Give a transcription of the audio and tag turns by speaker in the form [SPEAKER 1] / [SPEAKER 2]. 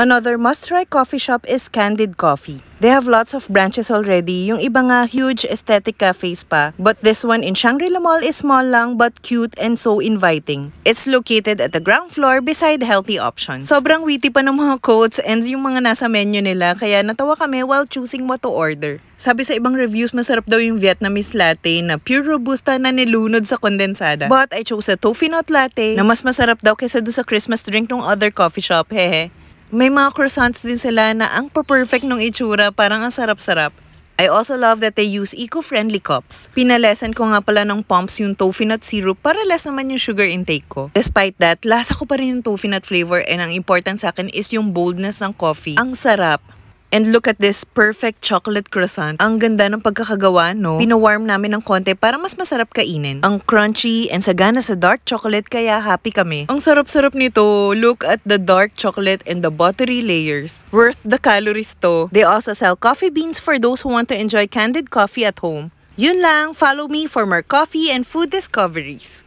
[SPEAKER 1] Another must-try coffee shop is Candid Coffee. They have lots of branches already, yung iba nga huge aesthetic cafes pa. But this one in Shangri-La Mall is small lang but cute and so inviting. It's located at the ground floor beside Healthy Options. Sobrang witty pa ng mga quotes and yung mga nasa menu nila kaya natawa kami while choosing what to order. Sabi sa ibang reviews, masarap daw yung Vietnamese latte na pure robusta na nilunod sa kondensada. But I chose a toffee nut latte na mas masarap daw kaysa do sa Christmas drink ng other coffee shop, hehe. May mga croissants din sila na ang perfect nung itsura, parang ang sarap-sarap. I also love that they use eco-friendly cups. Pinalesan ko nga pala ng pumps yung toffee nut syrup para less naman yung sugar intake ko. Despite that, lasa ko pa rin yung toffee nut flavor and ang important sa akin is yung boldness ng coffee. Ang sarap. And look at this perfect chocolate croissant. Ang ganda ng pagkakagawa, no? Pinawarm namin ng konti para mas masarap kainin. Ang crunchy and sagana sa dark chocolate kaya happy kami. Ang sarap-sarap nito. Look at the dark chocolate and the buttery layers. Worth the calories to. They also sell coffee beans for those who want to enjoy candid coffee at home. Yun lang, follow me for more coffee and food discoveries.